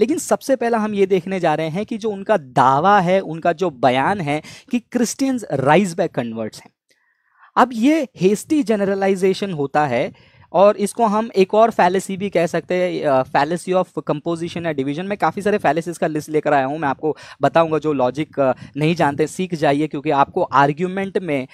लेकिन सबसे पहला हम ये देखने जा रहे हैं कि जो उनका दावा है उनका जो बयान है कि क्रिस्टियंस राइज बैक कन्वर्ट्स हैं अब ये हेस्टी जनरलाइजेशन होता है और इसको हम एक और फैलेसी भी कह सकते हैं फैलेसी ऑफ कंपोजिशन या डिवीजन में काफ़ी सारे फैलेसीज का लिस्ट लेकर आया हूँ मैं आपको बताऊँगा जो लॉजिक नहीं जानते सीख जाइए क्योंकि आपको आर्ग्यूमेंट में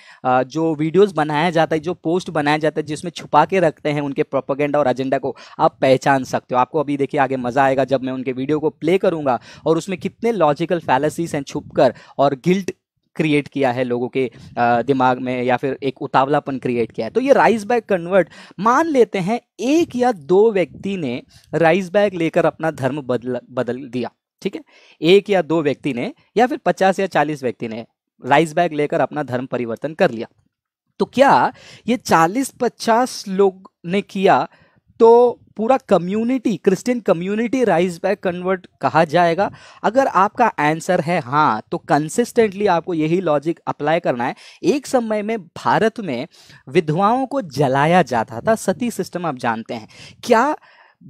जो वीडियोज़ बनाया जाता है जो पोस्ट बनाया जाता है जिसमें छुपा के रखते हैं उनके प्रोपोगेंडा और एजेंडा को आप पहचान सकते हो आपको अभी देखिए आगे मज़ा आएगा जब मैं उनके वीडियो को प्ले करूँगा और उसमें कितने लॉजिकल फैलेसीज हैं छुप और गिल्ट क्रिएट किया है लोगों के दिमाग में या फिर एक उतावलापन क्रिएट किया है तो ये राइस बैग कन्वर्ट मान लेते हैं एक या दो व्यक्ति ने राइस बैग लेकर अपना धर्म बदल बदल दिया ठीक है एक या दो व्यक्ति ने या फिर पचास या चालीस व्यक्ति ने राइस बैग लेकर अपना धर्म परिवर्तन कर लिया तो क्या ये चालीस पचास लोग ने किया तो पूरा community Christian community rice bag convert कहा जाएगा अगर आपका आंसर है हाँ तो कंसिस्टेंटली आपको यही लॉजिक अप्लाई करना है एक समय में भारत में विधवाओं को जलाया जाता था सती सिस्टम आप जानते हैं क्या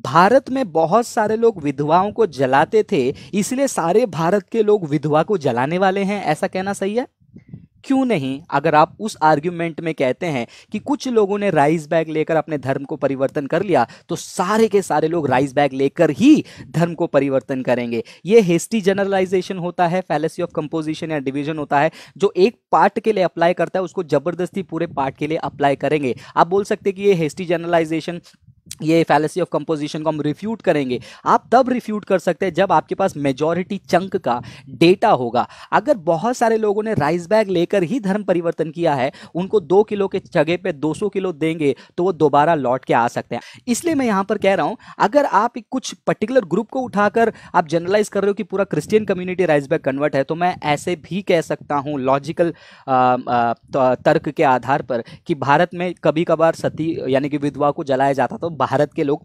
भारत में बहुत सारे लोग विधवाओं को जलाते थे इसलिए सारे भारत के लोग विधवा को जलाने वाले हैं ऐसा कहना सही है क्यों नहीं अगर आप उस आर्ग्यूमेंट में कहते हैं कि कुछ लोगों ने राइस बैग लेकर अपने धर्म को परिवर्तन कर लिया तो सारे के सारे लोग राइस बैग लेकर ही धर्म को परिवर्तन करेंगे ये हेस्टी जनरलाइजेशन होता है फैलेसी ऑफ कंपोजिशन या डिविजन होता है जो एक पार्ट के लिए अप्लाई करता है उसको जबरदस्ती पूरे पार्ट के लिए अप्लाई करेंगे आप बोल सकते कि ये हेस्टी जनरलाइजेशन ये फैलेसी ऑफ कंपोजिशन को हम रिफ्यूट करेंगे आप तब रिफ्यूट कर सकते हैं जब आपके पास मेजॉरिटी चंक का डेटा होगा अगर बहुत सारे लोगों ने राइस बैग लेकर ही धर्म परिवर्तन किया है उनको दो किलो के जगह पे 200 किलो देंगे तो वो दोबारा लौट के आ सकते हैं इसलिए मैं यहाँ पर कह रहा हूँ अगर आप कुछ पर्टिकुलर ग्रुप को उठाकर आप जनरलाइज कर रहे हो कि पूरा Christian community rice bag convert है तो मैं ऐसे भी कह सकता हूँ लॉजिकल तर्क के आधार पर कि भारत में कभी कभार सती यानी कि विधवा को जलाया जाता तो भारत के लोग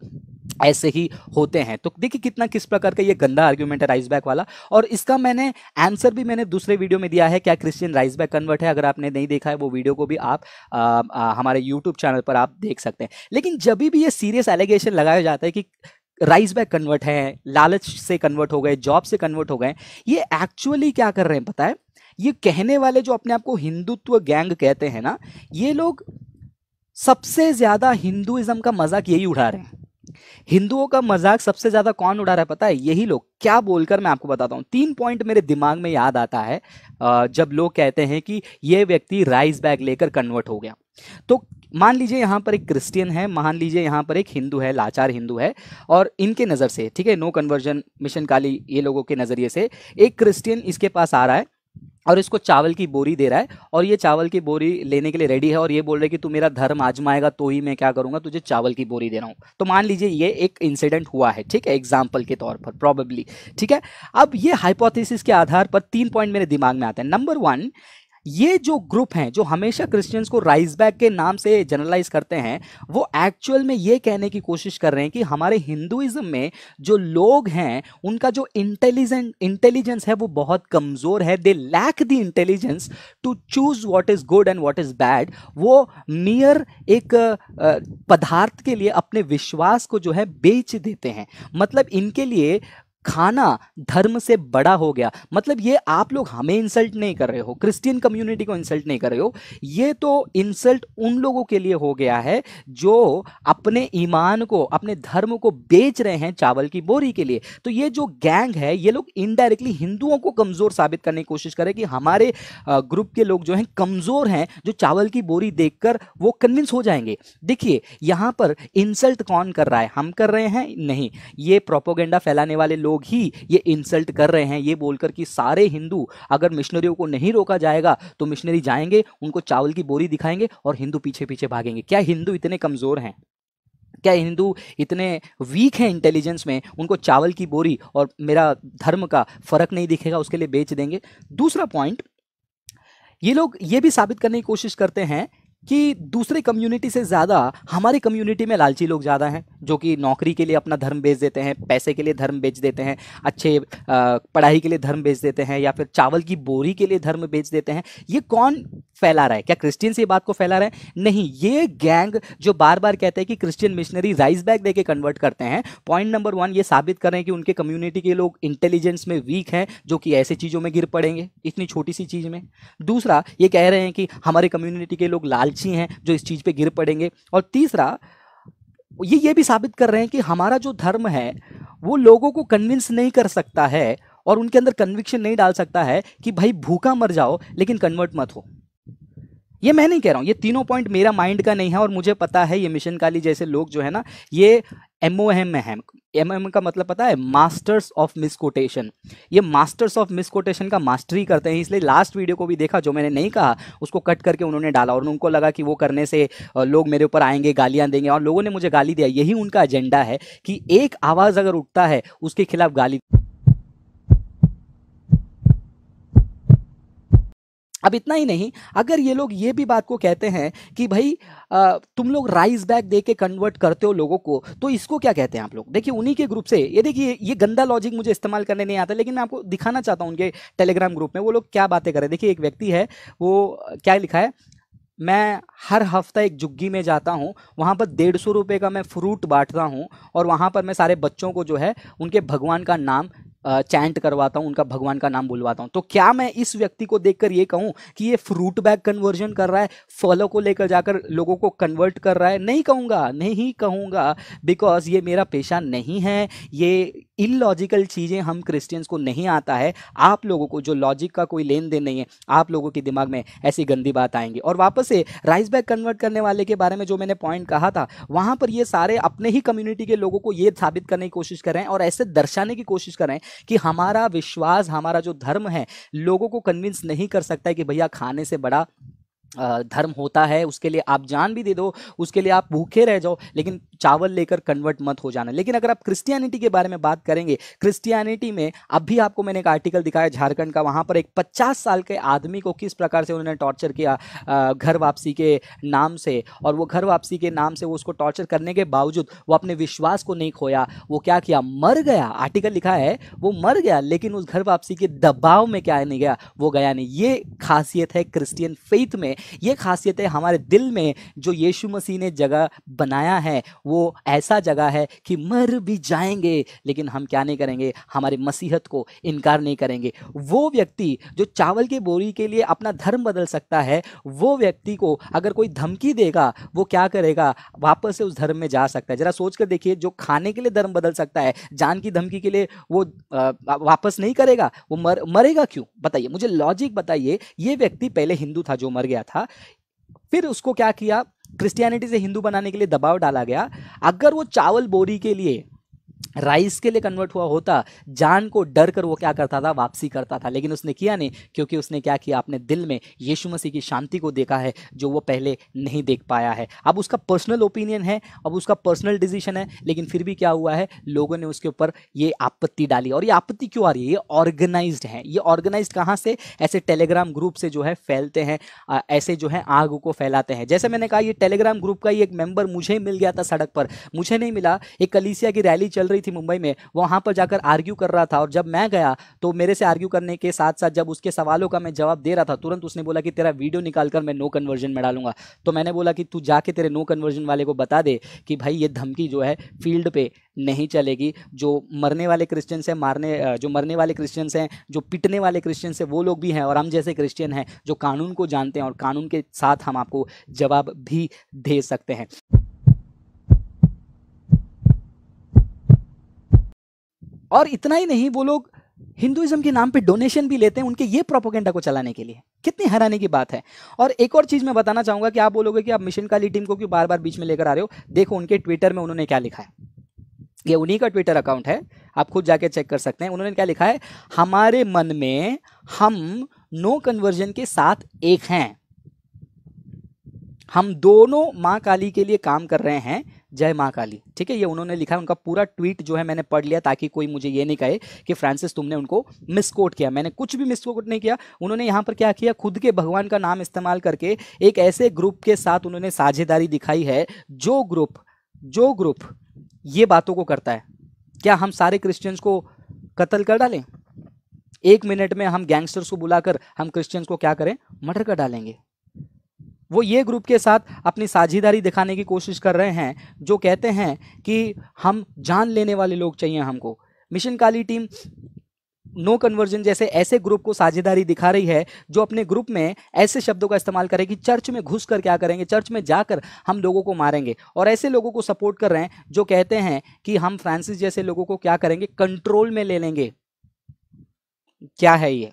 ऐसे ही होते हैं तो देखिए कितना किस प्रकार का ये गंदा आर्ग्यूमेंट है राइसबैक वाला और इसका मैंने आंसर भी मैंने दूसरे वीडियो में दिया है क्या क्रिश्चियन राइसबैक कन्वर्ट है अगर आपने नहीं देखा है वो वीडियो को भी आप आ, आ, हमारे यूट्यूब चैनल पर आप देख सकते हैं लेकिन जब भी ये सीरियस एलिगेशन लगाया जाता है कि राइस बैक कन्वर्ट है लालच से कन्वर्ट हो गए जॉब से कन्वर्ट हो गए ये एक्चुअली क्या कर रहे हैं पता है ये कहने वाले जो अपने आप को हिंदुत्व गैंग कहते हैं ना ये लोग सबसे ज्यादा हिंदुइज्म का मजाक यही उड़ा रहे हैं हिंदुओं का मजाक सबसे ज्यादा कौन उड़ा रहा है पता है यही लोग क्या बोलकर मैं आपको बताता हूं तीन पॉइंट मेरे दिमाग में याद आता है जब लोग कहते हैं कि यह व्यक्ति राइस बैग लेकर कन्वर्ट हो गया तो मान लीजिए यहां पर एक क्रिश्चियन है मान लीजिए यहां पर एक हिंदू है लाचार हिंदू है और इनके नज़र से ठीक है नो कन्वर्जन मिशन काली ये लोगों के नज़रिए से एक क्रिश्चियन इसके पास आ रहा है और इसको चावल की बोरी दे रहा है और ये चावल की बोरी लेने के लिए रेडी है और ये बोल रहे कि तू मेरा धर्म आजमाएगा तो ही मैं क्या करूंगा तुझे चावल की बोरी दे रहा हूँ तो मान लीजिए ये एक इंसिडेंट हुआ है ठीक है एग्जाम्पल के तौर पर प्रॉबेबली ठीक है अब ये हाइपोथेसिस के आधार पर तीन पॉइंट मेरे दिमाग में आते हैं नंबर वन ये जो ग्रुप हैं जो हमेशा क्रिश्चियंस को राइज बैक के नाम से जनरलाइज करते हैं वो एक्चुअल में ये कहने की कोशिश कर रहे हैं कि हमारे हिंदुइज्म में जो लोग हैं उनका जो इंटेलिजेंट इंटेलिजेंस है वो बहुत कमज़ोर है they lack the intelligence to choose what is good and what is bad वो मियर एक पदार्थ के लिए अपने विश्वास को जो है बेच देते हैं मतलब इनके लिए खाना धर्म से बड़ा हो गया मतलब ये आप लोग हमें इंसल्ट नहीं कर रहे हो क्रिश्चियन कम्युनिटी को इंसल्ट नहीं कर रहे हो ये तो इंसल्ट उन लोगों के लिए हो गया है जो अपने ईमान को अपने धर्म को बेच रहे हैं चावल की बोरी के लिए तो ये जो गैंग है ये लोग इनडायरेक्टली हिंदुओं को कमज़ोर साबित करने की कोशिश करें कि हमारे ग्रुप के लोग जो हैं कमज़ोर हैं जो चावल की बोरी देख वो कन्विंस हो जाएंगे देखिए यहाँ पर इंसल्ट कौन कर रहा है हम कर रहे हैं नहीं ये प्रोपोगेंडा फैलाने वाले लोग लोग ही ये इंसल्ट कर रहे हैं ये बोलकर कि सारे हिंदू अगर मिशनरियों को नहीं रोका जाएगा तो मिशनरी जाएंगे उनको चावल की बोरी दिखाएंगे और हिंदू पीछे पीछे भागेंगे क्या हिंदू इतने कमज़ोर हैं क्या हिंदू इतने वीक हैं इंटेलिजेंस में उनको चावल की बोरी और मेरा धर्म का फर्क नहीं दिखेगा उसके लिए बेच देंगे दूसरा पॉइंट ये लोग ये भी साबित करने की कोशिश करते हैं कि दूसरे कम्युनिटी से ज़्यादा हमारी कम्युनिटी में लालची लोग ज़्यादा हैं जो कि नौकरी के लिए अपना धर्म बेच देते हैं पैसे के लिए धर्म बेच देते हैं अच्छे पढ़ाई के लिए धर्म बेच देते हैं या फिर चावल की बोरी के लिए धर्म बेच देते हैं ये कौन फैला रहा है क्या क्रिश्चियंस ये बात को फैला रहे हैं नहीं ये गैंग जो बार बार कहते हैं कि क्रिश्चियन मिशनरी राइस बैग दे कन्वर्ट करते हैं पॉइंट नंबर वन ये साबित कर रहे हैं कि उनके कम्युनिटी के लोग इंटेलिजेंस में वीक हैं जो कि ऐसे चीज़ों में गिर पड़ेंगे इतनी छोटी सी चीज़ में दूसरा ये कह रहे हैं कि हमारे कम्युनिटी के लोग लालची हैं जो इस चीज़ पर गिर पड़ेंगे और तीसरा ये ये भी साबित कर रहे हैं कि हमारा जो धर्म है वो लोगों को कन्विंस नहीं कर सकता है और उनके अंदर कन्विक्शन नहीं डाल सकता है कि भाई भूखा मर जाओ लेकिन कन्वर्ट मत हो ये मैं नहीं कह रहा हूँ ये तीनों पॉइंट मेरा माइंड का नहीं है और मुझे पता है ये मिशन काली जैसे लोग जो है ना ये एम ओ एम में है एम एम का मतलब पता है मास्टर्स ऑफ मिसकोटेशन ये मास्टर्स ऑफ मिसकोटेशन का मास्टरी करते हैं इसलिए लास्ट वीडियो को भी देखा जो मैंने नहीं कहा उसको कट करके उन्होंने डाला और उनको लगा कि वो करने से लोग मेरे ऊपर आएंगे गालियां देंगे और लोगों ने मुझे गाली दिया यही उनका एजेंडा है कि एक आवाज़ अगर उठता है उसके खिलाफ गाली अब इतना ही नहीं अगर ये लोग ये भी बात को कहते हैं कि भाई आ, तुम लोग राइस बैग दे के कन्वर्ट करते हो लोगों को तो इसको क्या कहते हैं आप लोग देखिए उन्हीं के ग्रुप से ये देखिए ये गंदा लॉजिक मुझे इस्तेमाल करने नहीं आता लेकिन मैं आपको दिखाना चाहता हूँ उनके टेलीग्राम ग्रुप में वो लोग क्या बातें करें देखिए एक व्यक्ति है वो क्या लिखा है मैं हर हफ्ता एक जुग्गी में जाता हूँ वहाँ पर डेढ़ सौ रुपये का मैं फ्रूट बांटता हूँ और वहाँ पर मैं सारे बच्चों को जो है उनके भगवान का नाम चैंट करवाता हूँ उनका भगवान का नाम बुलवाता हूँ तो क्या मैं इस व्यक्ति को देखकर ये कहूँ कि ये फ्रूट बैग कन्वर्जन कर रहा है फलों को लेकर जाकर लोगों को कन्वर्ट कर रहा है नहीं कहूँगा नहीं कहूँगा बिकॉज ये मेरा पेशा नहीं है ये इलॉजिकल चीज़ें हम क्रिश्चियंस को नहीं आता है आप लोगों को जो लॉजिक का कोई लेन देन नहीं है आप लोगों के दिमाग में ऐसी गंदी बात आएंगी और वापस से राइस बैग कन्वर्ट करने वाले के बारे में जो मैंने पॉइंट कहा था वहाँ पर ये सारे अपने ही कम्युनिटी के लोगों को ये साबित करने की कोशिश कर रहे हैं और ऐसे दर्शाने की कोशिश कर रहे हैं कि हमारा विश्वास हमारा जो धर्म है लोगों को कन्विंस नहीं कर सकता है कि भैया खाने से बड़ा धर्म होता है उसके लिए आप जान भी दे दो उसके लिए आप भूखे रह जाओ लेकिन चावल लेकर कन्वर्ट मत हो जाना लेकिन अगर आप क्रिस्टियनिटी के बारे में बात करेंगे क्रिस्टियनिटी में अभी आपको मैंने एक आर्टिकल दिखाया झारखंड का वहाँ पर एक 50 साल के आदमी को किस प्रकार से उन्होंने टॉर्चर किया घर वापसी के नाम से और वो घर वापसी के नाम से वो उसको टॉर्चर करने के बावजूद वो अपने विश्वास को नहीं खोया वो क्या किया मर गया आर्टिकल लिखा है वो मर गया लेकिन उस घर वापसी के दबाव में क्या नहीं गया वो गया नहीं ये खासियत है क्रिस्टियन फेथ में ये खासियत है हमारे दिल में जो यीशु मसीह ने जगह बनाया है वो ऐसा जगह है कि मर भी जाएंगे लेकिन हम क्या नहीं करेंगे हमारे मसीहत को इनकार नहीं करेंगे वो व्यक्ति जो चावल के बोरी के लिए अपना धर्म बदल सकता है वो व्यक्ति को अगर कोई धमकी देगा वो क्या करेगा वापस से उस धर्म में जा सकता है ज़रा सोच कर देखिए जो खाने के लिए धर्म बदल सकता है जान की धमकी के लिए वो वापस नहीं करेगा वो मर मरेगा क्यों बताइए मुझे लॉजिक बताइए ये व्यक्ति पहले हिंदू था जो मर गया था था फिर उसको क्या किया क्रिस्टियनिटी से हिंदू बनाने के लिए दबाव डाला गया अगर वो चावल बोरी के लिए राइस के लिए कन्वर्ट हुआ होता जान को डर कर वो क्या करता था वापसी करता था लेकिन उसने किया नहीं क्योंकि उसने क्या किया अपने दिल में यीशु मसीह की शांति को देखा है जो वो पहले नहीं देख पाया है अब उसका पर्सनल ओपिनियन है अब उसका पर्सनल डिसीजन है लेकिन फिर भी क्या हुआ है लोगों ने उसके ऊपर ये आपत्ति डाली और ये आपत्ति क्यों आ रही है ये ऑर्गेनाइज है ये ऑर्गेनाइज कहाँ से ऐसे टेलीग्राम ग्रुप से जो है फैलते हैं ऐसे जो है आग को फैलाते हैं जैसे मैंने कहा ये टेलीग्राम ग्रुप का ही एक मेंबर मुझे मिल गया था सड़क पर मुझे नहीं मिला एक कलीसिया की रैली चल रही थी मुंबई में वहाँ पर जाकर आर्ग्यू कर रहा था और जब मैं गया तो मेरे से आर्ग्यू करने के साथ साथ जब उसके सवालों का मैं जवाब दे रहा था तुरंत उसने बोला कि तेरा वीडियो निकाल कर मैं नो कन्वर्जन में डालूंगा तो मैंने बोला कि तू जाके तेरे नो कन्वर्जन वाले को बता दे कि भाई ये धमकी जो है फील्ड पे नहीं चलेगी जो मरने वाले क्रिश्चियंस हैं मारने जो मरने वाले क्रिश्चियंस हैं जो पिटने वाले क्रिश्चियंस हैं वो लोग भी हैं और हम जैसे क्रिश्चियन हैं जो कानून को जानते हैं और कानून के साथ हम आपको जवाब भी दे सकते हैं और इतना ही नहीं वो लोग हिंदुइज्म के नाम पे डोनेशन भी लेते हैं उनके ये प्रोपोगेंडा को चलाने के लिए कितनी हराने की बात है और एक और चीज़ मैं बताना चाहूंगा कि आप बोलोगे कि आप मिशन काली टीम को क्यों बार बार बीच में लेकर आ रहे हो देखो उनके ट्विटर में उन्होंने क्या लिखा है ये उन्हीं का ट्विटर अकाउंट है आप खुद जाके चेक कर सकते हैं उन्होंने क्या लिखा है हमारे मन में हम नो कन्वर्जन के साथ एक हैं हम दोनों माँ काली के लिए काम कर रहे हैं जय माँ काली ठीक है ये उन्होंने लिखा है उनका पूरा ट्वीट जो है मैंने पढ़ लिया ताकि कोई मुझे ये नहीं कहे कि फ्रांसिस तुमने उनको मिसकोट किया मैंने कुछ भी मिसकोट नहीं किया उन्होंने यहाँ पर क्या किया खुद के भगवान का नाम इस्तेमाल करके एक ऐसे ग्रुप के साथ उन्होंने साझेदारी दिखाई है जो ग्रुप जो ग्रुप ये बातों को करता है क्या हम सारे क्रिश्चियंस को कत्ल कर डालें एक मिनट में हम गैंगस्टर्स को बुलाकर हम क्रिश्चियंस को क्या करें मर्डर कर डालेंगे वो ये ग्रुप के साथ अपनी साझेदारी दिखाने की कोशिश कर रहे हैं जो कहते हैं कि हम जान लेने वाले लोग चाहिए हमको mission Kali team no conversion जैसे ऐसे ग्रुप को साझेदारी दिखा रही है जो अपने ग्रुप में ऐसे शब्दों का इस्तेमाल करेगी चर्च में घुस कर क्या करेंगे चर्च में जाकर हम लोगों को मारेंगे और ऐसे लोगों को सपोर्ट कर रहे हैं जो कहते हैं कि हम फ्रांसिस जैसे लोगों को क्या करेंगे कंट्रोल में ले लेंगे क्या है ये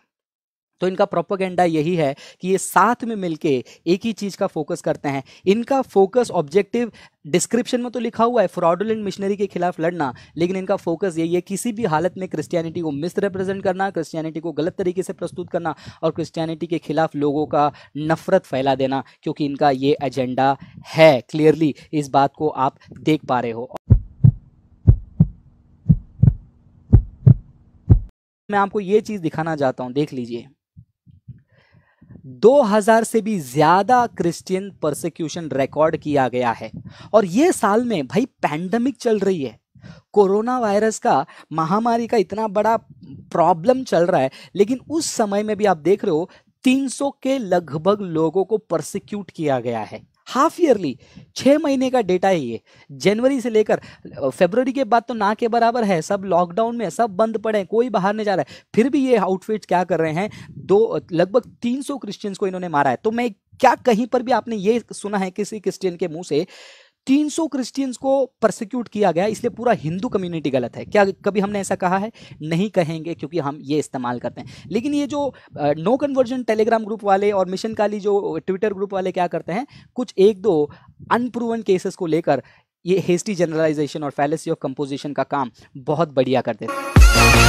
तो इनका प्रोपोगेंडा यही है कि ये साथ में मिलके एक ही चीज़ का फोकस करते हैं इनका फोकस ऑब्जेक्टिव डिस्क्रिप्शन में तो लिखा हुआ है फ्रॉडुलेंट मिशनरी के खिलाफ लड़ना लेकिन इनका फोकस यही है किसी भी हालत में क्रिस्टियनिटी को मिसरिप्रेजेंट करना क्रिस्टियनिटी को गलत तरीके से प्रस्तुत करना और क्रिस्टियनिटी के खिलाफ लोगों का नफरत फैला देना क्योंकि इनका ये एजेंडा है क्लियरली इस बात को आप देख पा रहे हो मैं आपको ये चीज़ दिखाना चाहता हूँ देख लीजिए 2000 से भी ज़्यादा क्रिश्चियन परसिक्यूशन रिकॉर्ड किया गया है और ये साल में भाई पैंडमिक चल रही है कोरोना वायरस का महामारी का इतना बड़ा प्रॉब्लम चल रहा है लेकिन उस समय में भी आप देख रहे हो 300 के लगभग लोगों को प्रोसिक्यूट किया गया है हाफ ईयरली छः महीने का डेटा है ये जनवरी से लेकर फेबररी के बाद तो ना के बराबर है सब लॉकडाउन में सब बंद पड़े कोई बाहर नहीं जा रहा है फिर भी ये आउटफिट क्या कर रहे हैं दो लगभग 300 क्रिश्चियंस को इन्होंने मारा है तो मैं क्या कहीं पर भी आपने ये सुना है किसी क्रिश्चियन के मुंह से 300 क्रिस्टियंस को प्रोसिक्यूट किया गया इसलिए पूरा हिंदू कम्युनिटी गलत है क्या कभी हमने ऐसा कहा है नहीं कहेंगे क्योंकि हम ये इस्तेमाल करते हैं लेकिन ये जो नो कन्वर्जन टेलीग्राम ग्रुप वाले और मिशन काली जो ट्विटर ग्रुप वाले क्या करते हैं कुछ एक दो अनप्रूवन केसेस को लेकर ये हेस्टी जनरलाइजेशन और फैलेसी ऑफ कंपोजिशन का काम बहुत बढ़िया करते थे